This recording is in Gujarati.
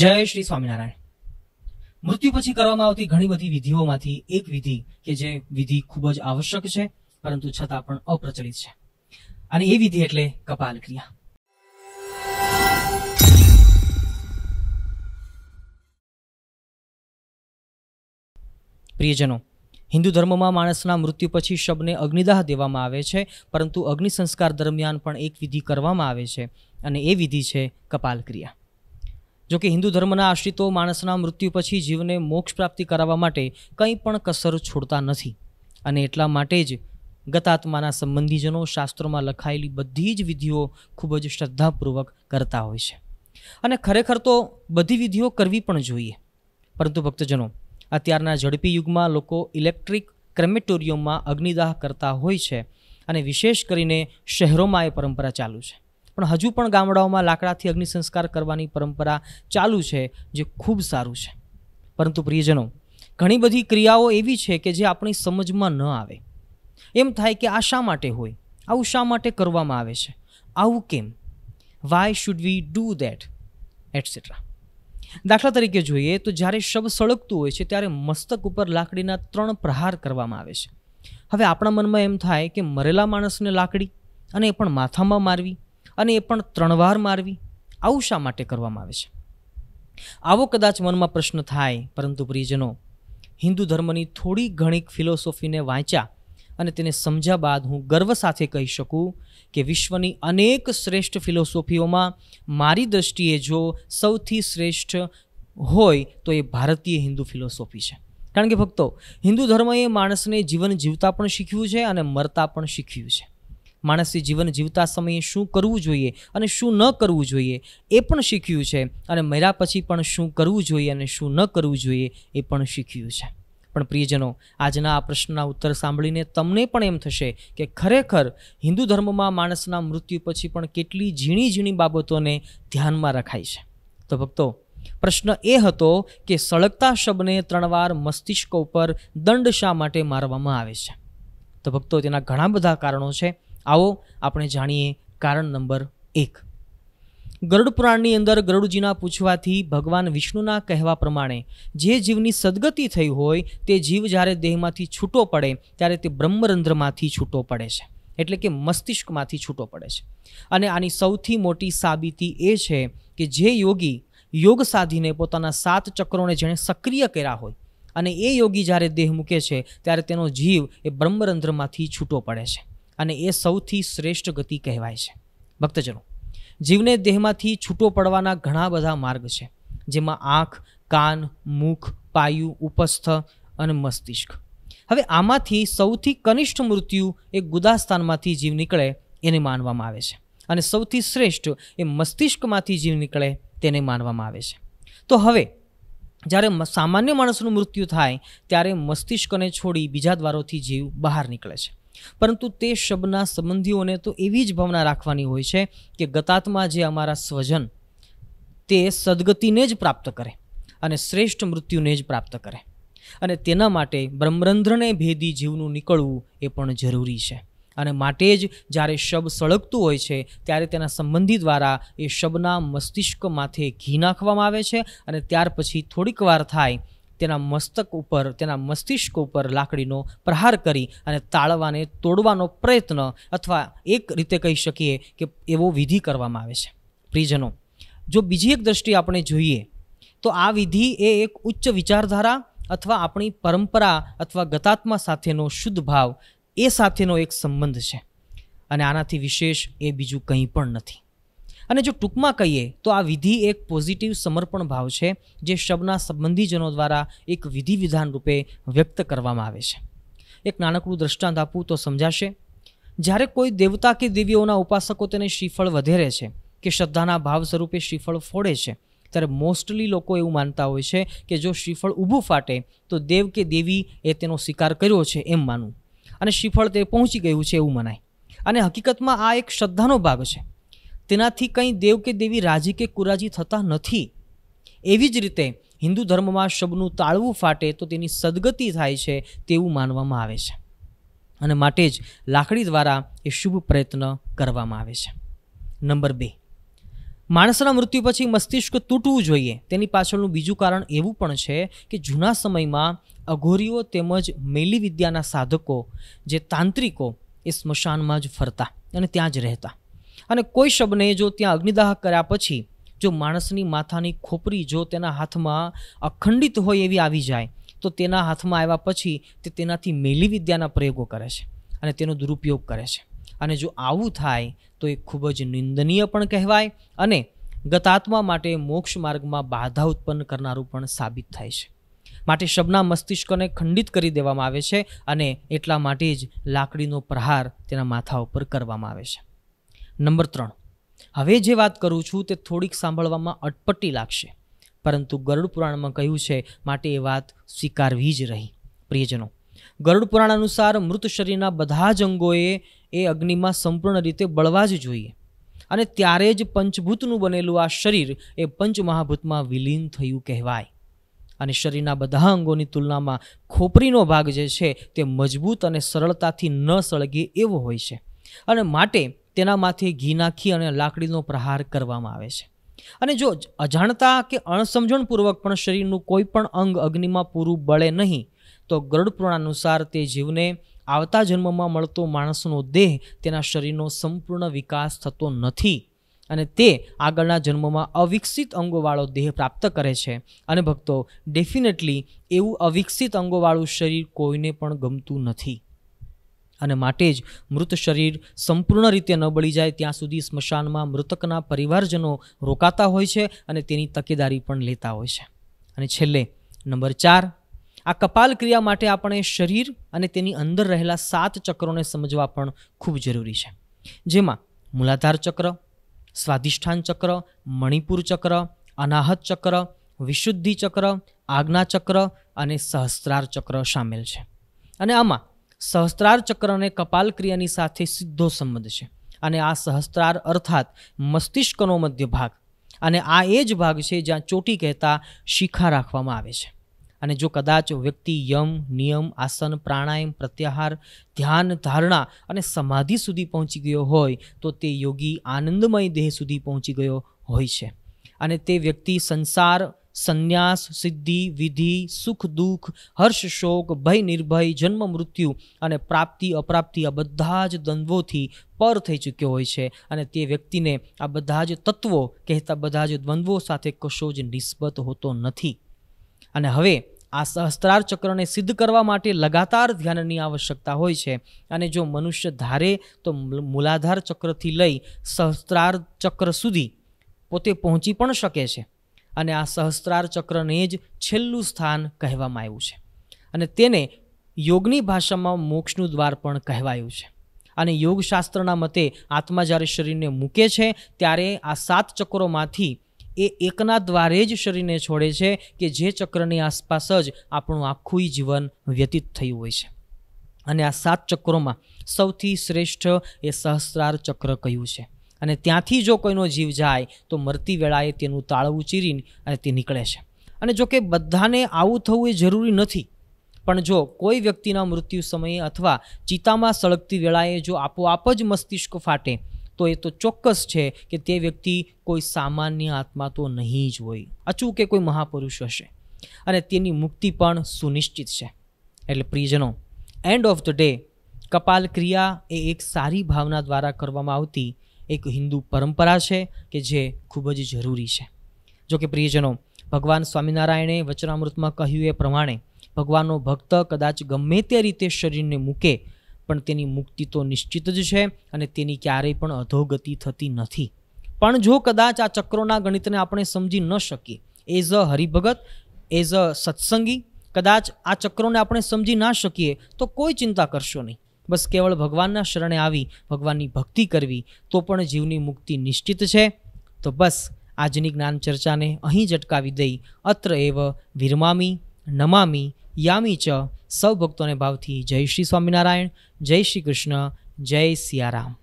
જય શ્રી સ્વામિનારાયણ મૃત્યુ પછી કરવામાં આવતી ઘણી બધી વિધિઓમાંથી એક વિધિ કે જે વિધિ ખૂબ જ આવશ્યક છે પરંતુ છતાં પણ અપ્રચલિત છે અને એ વિધિ એટલે કપાલ ક્રિયા પ્રિયજનો હિન્દુ ધર્મમાં માણસના મૃત્યુ પછી શબને અગ્નિદાહ દેવામાં આવે છે પરંતુ અગ્નિ સંસ્કાર દરમિયાન પણ એક વિધિ કરવામાં આવે છે અને એ વિધિ છે કપાલ ક્રિયા જોકે હિન્દુ ધર્મના આશ્રિતો માણસના મૃત્યુ પછી જીવને મોક્ષ પ્રાપ્તિ કરાવવા માટે કંઈ પણ કસર છોડતા નથી અને એટલા માટે જ ગતાત્માના સંબંધીજનો શાસ્ત્રોમાં લખાયેલી બધી જ વિધિઓ ખૂબ જ શ્રદ્ધાપૂર્વક કરતા હોય છે અને ખરેખર તો બધી વિધિઓ કરવી પણ જોઈએ પરંતુ ભક્તજનો અત્યારના ઝડપી યુગમાં લોકો ઇલેક્ટ્રિક ક્રેમેટોરિયમમાં અગ્નિદાહ કરતા હોય છે અને વિશેષ કરીને શહેરોમાં એ પરંપરા ચાલુ છે પણ હજુ પણ ગામડાઓમાં લાકડાથી અગ્નિ સંસ્કાર કરવાની પરંપરા ચાલુ છે જે ખૂબ સારું છે પરંતુ પ્રિયજનો ઘણી બધી ક્રિયાઓ એવી છે કે જે આપણી સમજમાં ન આવે એમ થાય કે આ શા માટે હોય આવું શા માટે કરવામાં આવે છે આવું કેમ why should we do that etcetera દાખલા તરીકે જોઈએ તો જ્યારે શબ સળગતું હોય છે ત્યારે મસ્તક ઉપર લાકડીના ત્રણ પ્રહાર કરવામાં આવે છે હવે આપણા મનમાં એમ થાય કે મરેલા માણસને લાકડી અને એ પણ માથામાં મારવી અને એ પણ ત્રણ વાર મારવી આવું શા માટે કરવામાં આવે છે આવો કદાચ મનમાં પ્રશ્ન થાય પરંતુ પ્રિયજનો હિન્દુ ધર્મની થોડી ઘણી ફિલોસોફીને વાંચ્યા અને તેને સમજ્યા બાદ હું ગર્વ સાથે કહી શકું કે વિશ્વની અનેક શ્રેષ્ઠ ફિલોસોફીઓમાં મારી દૃષ્ટિએ જો સૌથી શ્રેષ્ઠ હોય તો એ ભારતીય હિન્દુ ફિલોસોફી છે કારણ કે ભક્તો હિન્દુ ધર્મએ માણસને જીવન જીવતા પણ શીખ્યું છે અને મરતા પણ શીખ્યું છે માણસે જીવન જીવતા સમયે શું કરવું જોઈએ અને શું ન કરવું જોઈએ એ પણ શીખ્યું છે અને મર્યા પછી પણ શું કરવું જોઈએ અને શું ન કરવું જોઈએ એ પણ શીખ્યું છે પણ પ્રિયજનો આજના આ પ્રશ્નના ઉત્તર સાંભળીને તમને પણ એમ થશે કે ખરેખર હિન્દુ ધર્મમાં માણસના મૃત્યુ પછી પણ કેટલી ઝીણી ઝીણી બાબતોને ધ્યાનમાં રખાય છે તો ભક્તો પ્રશ્ન એ હતો કે સળગતા શબને ત્રણ વાર મસ્તિષ્ક ઉપર દંડ શા માટે મારવામાં આવે છે તો ભક્તો તેના ઘણા બધા કારણો છે આવો આપણે જાણીએ કારણ નંબર એક ગરુડ પુરાણની અંદર ગરુડજીના પૂછવાથી ભગવાન વિષ્ણુના કહેવા પ્રમાણે જે જીવની સદગતિ થઈ હોય તે જીવ જ્યારે દેહમાંથી છૂટો પડે ત્યારે તે બ્રહ્મરંધ્રમાંથી છૂટો પડે છે એટલે કે મસ્તિષ્કમાંથી છૂટો પડે છે અને આની સૌથી મોટી સાબિતી એ છે કે જે યોગી યોગ સાધીને પોતાના સાત ચક્રોને જેણે સક્રિય કર્યા હોય અને એ યોગી જ્યારે દેહ મૂકે છે ત્યારે તેનો જીવ એ બ્રહ્મરંધ્રમાંથી છૂટો પડે છે અને એ સૌથી શ્રેષ્ઠ ગતિ કહેવાય છે ભક્તજનો જીવને દેહમાંથી છૂટો પડવાના ઘણા બધા માર્ગ છે જેમાં આંખ કાન મુખ પાયુ ઉપસ્થ અને મસ્તિષ્ક હવે આમાંથી સૌથી કનિષ્ઠ મૃત્યુ એ ગુદાસ્થાનમાંથી જીવ નીકળે એને માનવામાં આવે છે અને સૌથી શ્રેષ્ઠ એ મસ્તિષ્કમાંથી જીવ નીકળે તેને માનવામાં આવે છે તો હવે જ્યારે સામાન્ય માણસનું મૃત્યુ થાય ત્યારે મસ્તિષ્કને છોડી બીજા દ્વારોથી જીવ બહાર નીકળે છે પરંતુ તે શબના સંબંધીઓને તો એવી જ ભાવના રાખવાની હોય છે કે ગતાત્મા જે અમારા સ્વજન તે સદગતિને જ પ્રાપ્ત કરે અને શ્રેષ્ઠ મૃત્યુને જ પ્રાપ્ત કરે અને તેના માટે બ્રહ્મરંધ્રને ભેદી જીવનું નીકળવું એ પણ જરૂરી છે અને માટે જ જ્યારે શબ સળગતું હોય છે ત્યારે તેના સંબંધી દ્વારા એ શબના મસ્તિષ્ક માથે ઘી નાખવામાં આવે છે અને ત્યાર પછી થોડીક વાર થાય તેના મસ્તક ઉપર તેના મસ્તિષ્ક ઉપર લાકડીનો પ્રહાર કરી અને તાળવાને તોડવાનો પ્રયત્ન અથવા એક રીતે કહી શકીએ કે એવો વિધિ કરવામાં આવે છે પ્રિજનો જો બીજી એક દ્રષ્ટિએ આપણે જોઈએ તો આ વિધિ એ એક ઉચ્ચ વિચારધારા અથવા આપણી પરંપરા અથવા ગતાત્મા સાથેનો શુદ્ધ ભાવ એ સાથેનો એક સંબંધ છે અને આનાથી વિશેષ એ બીજું કંઈ પણ નથી અને જો ટૂંકમાં કહીએ તો આ વિધિ એક પોઝિટિવ સમર્પણ ભાવ છે જે શબના સંબંધીજનો દ્વારા એક વિધિ વિધાન રૂપે વ્યક્ત કરવામાં આવે છે એક નાનકડું દ્રષ્ટાંત આપવું તો સમજાશે જ્યારે કોઈ દેવતા કે દેવીઓના ઉપાસકો તેને શ્રીફળ વધેરે છે કે શ્રદ્ધાના ભાવ સ્વરૂપે શ્રીફળ ફોડે છે ત્યારે મોસ્ટલી લોકો એવું માનતા હોય છે કે જો શ્રીફળ ઊભું ફાટે તો દેવ કે દેવી એ તેનો સ્વીકાર કર્યો છે એમ માનવું અને શ્રીફળ તે પહોંચી ગયું છે એવું મનાય અને હકીકતમાં આ એક શ્રદ્ધાનો ભાગ છે તેનાથી કંઈ દેવ કે દેવી રાજી કે કુરાજી થતા નથી એવી જ રીતે હિન્દુ ધર્મમાં શબનું તાળવું ફાટે તો તેની સદગતિ થાય છે તેવું માનવામાં આવે છે અને માટે જ લાકડી દ્વારા એ શુભ પ્રયત્ન કરવામાં આવે છે નંબર બે માણસના મૃત્યુ પછી મસ્તિષ્ક તૂટવું જોઈએ તેની પાછળનું બીજું કારણ એવું પણ છે કે જૂના સમયમાં અઘોરીઓ તેમજ મેલી વિદ્યાના સાધકો જે તાંત્રિકો એ સ્મશાનમાં જ ફરતા અને ત્યાં જ રહેતા અને કોઈ શબને જો ત્યાં અગ્નિદાહ કર્યા પછી જો માણસની માથાની ખોપરી જો તેના હાથમાં અખંડિત હોય એવી આવી જાય તો તેના હાથમાં આવ્યા પછી તે તેનાથી મેલી વિદ્યાના પ્રયોગો કરે છે અને તેનો દુરુપયોગ કરે છે અને જો આવું થાય તો એ ખૂબ જ નિંદનીય પણ કહેવાય અને ગતાત્મા માટે મોક્ષ માર્ગમાં બાધા ઉત્પન્ન કરનારું પણ સાબિત થાય છે માટે શબના મસ્તિષ્કને ખંડિત કરી દેવામાં આવે છે અને એટલા માટે જ લાકડીનો પ્રહાર તેના માથા ઉપર કરવામાં આવે છે નંબર ત્રણ હવે જે વાત કરું છું તે થોડીક સાંભળવામાં અટપટી લાગશે પરંતુ ગરુડ પુરાણમાં કહ્યું છે માટે એ વાત સ્વીકારવી જ રહી પ્રિયજનો ગરુડ પુરાણ અનુસાર મૃત શરીરના બધા જ અંગોએ એ અગ્નિમાં સંપૂર્ણ રીતે બળવા જ જોઈએ અને ત્યારે જ પંચભૂતનું બનેલું આ શરીર એ પંચમહાભૂતમાં વિલીન થયું કહેવાય અને શરીરના બધા અંગોની તુલનામાં ખોપરીનો ભાગ જે છે તે મજબૂત અને સરળતાથી ન સળગે એવો હોય છે અને માટે તેના માથે ઘી નાખી અને લાકડીનો પ્રહાર કરવામાં આવે છે અને જો અજાણતા કે અણસમજણપૂર્વક પણ શરીરનું કોઈ પણ અંગ અગ્નિમાં પૂરું બળે નહીં તો ગરુડ પુરાણ અનુસાર તે જીવને આવતા જન્મમાં મળતો માણસનો દેહ તેના શરીરનો સંપૂર્ણ વિકાસ થતો નથી અને તે આગળના જન્મમાં અવિકસિત અંગોવાળો દેહ પ્રાપ્ત કરે છે અને ભક્તો ડેફિનેટલી એવું અવિકસિત અંગોવાળું શરીર કોઈને પણ ગમતું નથી અને માટે જ મૃત શરીર સંપૂર્ણ રીતે ન બળી જાય ત્યાં સુધી સ્મશાનમાં મૃતકના પરિવારજનો રોકાતા હોય છે અને તેની તકેદારી પણ લેતા હોય છે અને છેલ્લે નંબર ચાર આ કપાલ ક્રિયા માટે આપણે શરીર અને તેની અંદર રહેલા સાત ચક્રોને સમજવા પણ ખૂબ જરૂરી છે જેમાં મૂલાધાર ચક્ર સ્વાધિષ્ઠાન ચક્ર મણિપુર ચક્ર અનાહત ચક્ર વિશુદ્ધિ ચક્ર આજ્ઞા ચક્ર અને સહસ્ત્રાર ચક્ર સામેલ છે અને આમાં સહસ્ત્રાર ચક્રને કપાલ ક્રિયાની સાથે સીધો સંબંધ છે અને આ સહસ્ત્રાર અર્થાત મસ્તિષ્કનો મધ્ય ભાગ અને આ એ જ ભાગ છે જ્યાં ચોટી કહેતા શિખા રાખવામાં આવે છે અને જો કદાચ વ્યક્તિ યમ નિયમ આસન પ્રાણાયામ પ્રત્યાહાર ધ્યાન ધારણા અને સમાધિ સુધી પહોંચી ગયો હોય તો તે યોગી આનંદમય દેહ સુધી પહોંચી ગયો હોય છે અને તે વ્યક્તિ સંસાર સંન્યાસ સિદ્ધિ વિધિ સુખ દુઃખ હર્ષ શોક ભય નિર્ભય જન્મ મૃત્યુ અને પ્રાપ્તિ અપ્રાપ્તિ આ બધા જ દ્વંદ્વોથી પર થઈ ચૂક્યો હોય છે અને તે વ્યક્તિને આ બધા જ તત્વો કહેતા બધા જ દ્વંદ્વો સાથે કશો જ નિસ્બત હોતો નથી અને હવે આ સહસ્ત્રાર ચક્રને સિદ્ધ કરવા માટે લગાતાર ધ્યાનની આવશ્યકતા હોય છે અને જો મનુષ્ય ધારે તો મૂલાધાર ચક્રથી લઈ સહસ્ત્રાર ચક્ર સુધી પોતે પહોંચી પણ શકે છે અને આ સહસ્ત્રાર ચક્રને જ છેલ્લું સ્થાન કહેવામાં આવ્યું છે અને તેને યોગની ભાષામાં મોક્ષનું દ્વાર પણ કહેવાયું છે અને યોગશાસ્ત્રના મતે આત્મા જ્યારે શરીરને મૂકે છે ત્યારે આ સાત ચક્રોમાંથી એ એકના દ્વારે જ શરીરને છોડે છે કે જે ચક્રની આસપાસ જ આપણું આખું જીવન વ્યતીત થયું હોય છે અને આ સાત ચક્રોમાં સૌથી શ્રેષ્ઠ એ સહસ્ત્રાર ચક્ર કહ્યું છે અને ત્યાંથી જો કોઈનો જીવ જાય તો મરતી વેળાએ તેનું તાળવું ચીરીને અને તે નીકળે છે અને જો કે બધાને આવું થવું એ જરૂરી નથી પણ જો કોઈ વ્યક્તિના મૃત્યુ સમયે અથવા ચિતામાં સળગતી વેળાએ જો આપોઆપ જ મસ્તિષ્ક ફાટે તો એ તો ચોક્કસ છે કે તે વ્યક્તિ કોઈ સામાન્ય આત્મા તો નહીં જ હોય અચૂકે કોઈ મહાપુરુષ હશે અને તેની મુક્તિ પણ સુનિશ્ચિત છે એટલે પ્રિજનો એન્ડ ઓફ ધ ડે કપાલ ક્રિયા એ એક સારી ભાવના દ્વારા કરવામાં આવતી એક હિન્દુ પરંપરા છે કે જે ખૂબ જ જરૂરી છે જો કે પ્રિયજનો ભગવાન સ્વામિનારાયણે વચનામૃતમાં કહ્યું એ પ્રમાણે ભગવાનનો ભક્ત કદાચ ગમે તે રીતે શરીરને મૂકે પણ તેની મુક્તિ તો નિશ્ચિત જ છે અને તેની ક્યારેય પણ અધોગતિ થતી નથી પણ જો કદાચ આ ચક્રોના ગણિતને આપણે સમજી ન શકીએ એઝ અ હરિભગત એઝ અ સત્સંગી કદાચ આ ચક્રોને આપણે સમજી ના શકીએ તો કોઈ ચિંતા કરશો નહીં બસ કેવળ ભગવાનના શરણે આવી ભગવાનની ભક્તિ કરવી તો પણ જીવની મુક્તિ નિશ્ચિત છે તો બસ આજની જ્ઞાન ચર્ચાને અહીં જ અટકાવી દઈ અત્ર એવ વિરમામી નમામી યામી ચ સૌ ભક્તોને ભાવથી જય શ્રી સ્વામિનારાયણ જય શ્રી કૃષ્ણ જય સિયારામ